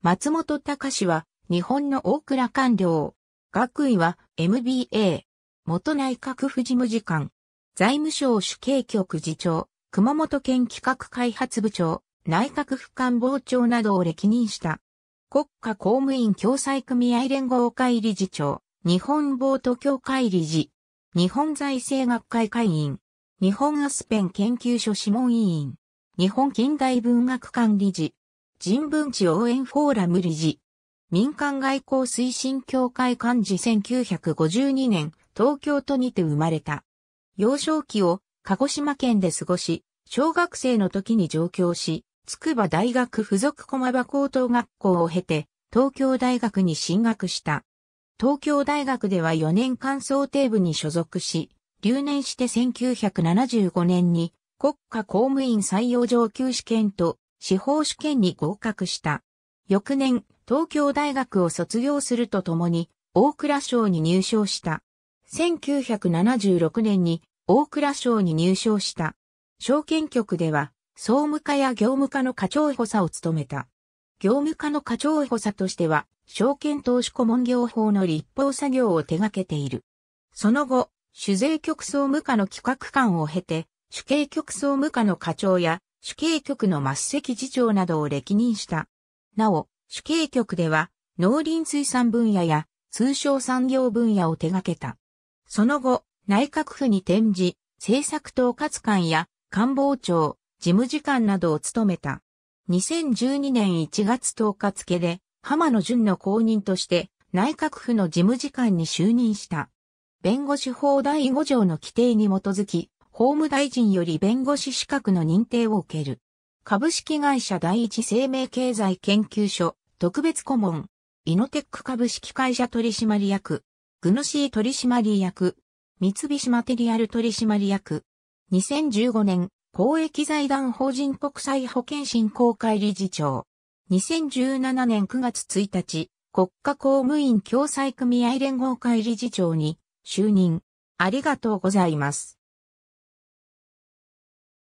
松本隆は日本の大倉官僚。学位は MBA。元内閣府事務次官。財務省主計局次長。熊本県企画開発部長。内閣府官房長などを歴任した。国家公務員共済組合連合会理事長。日本ボート協会理事。日本財政学会会員。日本アスペン研究所諮問委員。日本近代文学館理事。人文地応援フォーラム理事。民間外交推進協会幹事1952年、東京都にて生まれた。幼少期を鹿児島県で過ごし、小学生の時に上京し、筑波大学附属駒場高等学校を経て、東京大学に進学した。東京大学では4年間想定部に所属し、留年して1975年に国家公務員採用上級試験と司法試験に合格した。翌年、東京大学を卒業するとともに、大蔵省に入省した。1976年に大蔵省に入省した。証券局では、総務課や業務課の課長補佐を務めた。業務課の課長補佐としては、証券投資顧問業法の立法作業を手掛けている。その後、酒税局総務課の企画官を経て、主計局総務課の課長や主計局の末席次長などを歴任した。なお、主計局では、農林水産分野や通商産業分野を手掛けた。その後、内閣府に転じ、政策統括官や官房長、事務次官などを務めた。2012年1月10日付で、浜野淳の後任として、内閣府の事務次官に就任した。弁護士法第5条の規定に基づき、法務大臣より弁護士資格の認定を受ける。株式会社第一生命経済研究所特別顧問。イノテック株式会社取締役。グノシー取締役。三菱マテリアル取締役。2015年、公益財団法人国際保険振興会理事長。2017年9月1日、国家公務員共済組合連合会理事長に就任。ありがとうございます。